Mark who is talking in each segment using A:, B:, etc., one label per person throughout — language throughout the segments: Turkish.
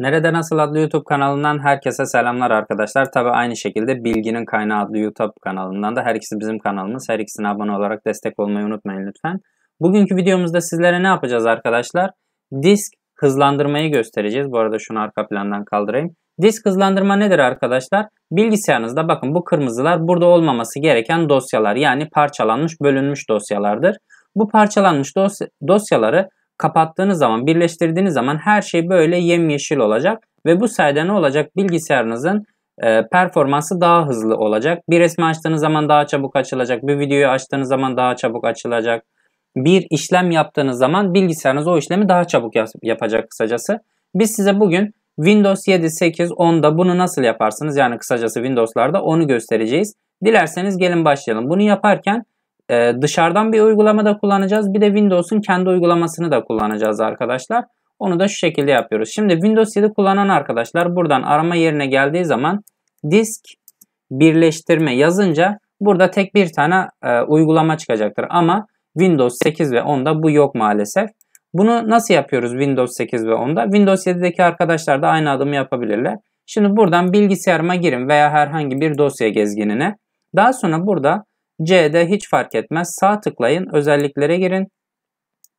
A: Nerede Nasıl adlı YouTube kanalından herkese selamlar arkadaşlar. Tabi aynı şekilde Bilginin Kaynağı adlı YouTube kanalından da her ikisi bizim kanalımız. Her ikisine abone olarak destek olmayı unutmayın lütfen. Bugünkü videomuzda sizlere ne yapacağız arkadaşlar? Disk hızlandırmayı göstereceğiz. Bu arada şunu arka plandan kaldırayım. Disk hızlandırma nedir arkadaşlar? Bilgisayarınızda bakın bu kırmızılar burada olmaması gereken dosyalar. Yani parçalanmış bölünmüş dosyalardır. Bu parçalanmış dosy dosyaları kapattığınız zaman, birleştirdiğiniz zaman her şey böyle yemyeşil olacak. Ve bu sayede ne olacak? Bilgisayarınızın e, performansı daha hızlı olacak. Bir resmi açtığınız zaman daha çabuk açılacak. Bir videoyu açtığınız zaman daha çabuk açılacak. Bir işlem yaptığınız zaman bilgisayarınız o işlemi daha çabuk yap- yapacak kısacası. Biz size bugün Windows 7, 8, 10'da bunu nasıl yaparsınız? Yani kısacası Windows'larda onu göstereceğiz. Dilerseniz gelin başlayalım. Bunu yaparken e, dışarıdan bir uygulama da kullanacağız. Bir de Windows'un kendi uygulamasını da kullanacağız arkadaşlar. Onu da şu şekilde yapıyoruz. Şimdi Windows 7 kullanan arkadaşlar buradan arama yerine geldiği zaman disk birleştirme yazınca burada tek bir tane e, uygulama çıkacaktır. Ama Windows 8 ve 10'da bu yok maalesef. Bunu nasıl yapıyoruz Windows 8 ve 10'da? Windows 7'deki arkadaşlar da aynı adımı yapabilirler. Şimdi buradan bilgisayarıma girin veya herhangi bir dosya gezginine. Daha sonra burada C'de hiç fark etmez. Sağ tıklayın, özelliklere girin.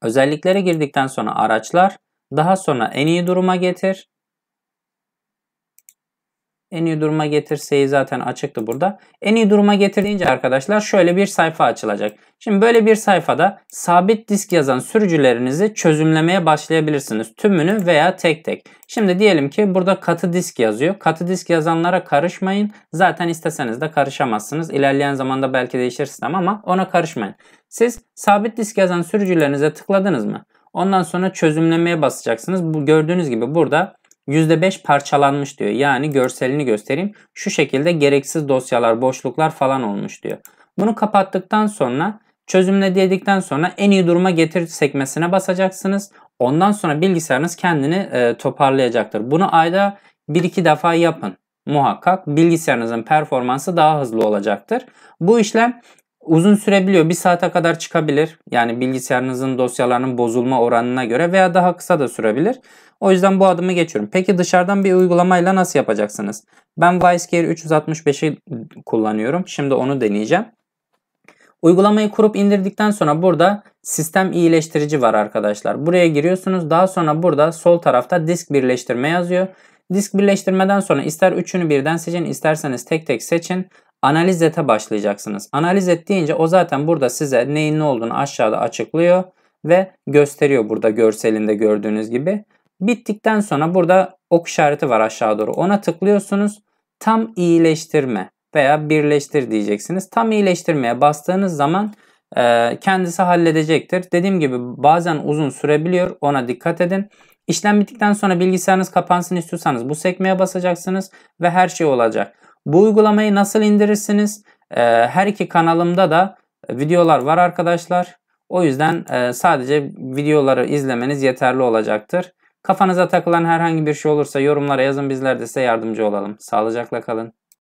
A: Özelliklere girdikten sonra araçlar, daha sonra en iyi duruma getir. En iyi duruma getirseyi zaten açıktı burada. En iyi duruma getirdiğince arkadaşlar şöyle bir sayfa açılacak. Şimdi böyle bir sayfada sabit disk yazan sürücülerinizi çözümlemeye başlayabilirsiniz. Tümünü veya tek tek. Şimdi diyelim ki burada katı disk yazıyor. Katı disk yazanlara karışmayın. Zaten isteseniz de karışamazsınız. İlerleyen zamanda belki değişir sistem ama ona karışmayın. Siz sabit disk yazan sürücülerinize tıkladınız mı? Ondan sonra çözümlemeye basacaksınız. Bu gördüğünüz gibi burada %5 parçalanmış diyor. Yani görselini göstereyim. Şu şekilde gereksiz dosyalar, boşluklar falan olmuş diyor. Bunu kapattıktan sonra çözümle dedikten sonra en iyi duruma getir sekmesine basacaksınız. Ondan sonra bilgisayarınız kendini e, toparlayacaktır. Bunu ayda 1-2 defa yapın. Muhakkak bilgisayarınızın performansı daha hızlı olacaktır. Bu işlem Uzun sürebiliyor. Bir saate kadar çıkabilir. Yani bilgisayarınızın dosyalarının bozulma oranına göre veya daha kısa da sürebilir. O yüzden bu adımı geçiyorum. Peki dışarıdan bir uygulamayla nasıl yapacaksınız? Ben WiseCare 365'i kullanıyorum. Şimdi onu deneyeceğim. Uygulamayı kurup indirdikten sonra burada sistem iyileştirici var arkadaşlar. Buraya giriyorsunuz. Daha sonra burada sol tarafta disk birleştirme yazıyor. Disk birleştirmeden sonra ister üçünü birden seçin isterseniz tek tek seçin analiz ete başlayacaksınız. Analiz et deyince o zaten burada size neyin ne olduğunu aşağıda açıklıyor ve gösteriyor burada görselinde gördüğünüz gibi. Bittikten sonra burada ok işareti var aşağı doğru. Ona tıklıyorsunuz. Tam iyileştirme veya birleştir diyeceksiniz. Tam iyileştirmeye bastığınız zaman e, kendisi halledecektir. Dediğim gibi bazen uzun sürebiliyor. Ona dikkat edin. İşlem bittikten sonra bilgisayarınız kapansın istiyorsanız bu sekmeye basacaksınız ve her şey olacak. Bu uygulamayı nasıl indirirsiniz? Ee, her iki kanalımda da videolar var arkadaşlar. O yüzden e, sadece videoları izlemeniz yeterli olacaktır. Kafanıza takılan herhangi bir şey olursa yorumlara yazın bizler de size yardımcı olalım. Sağlıcakla kalın.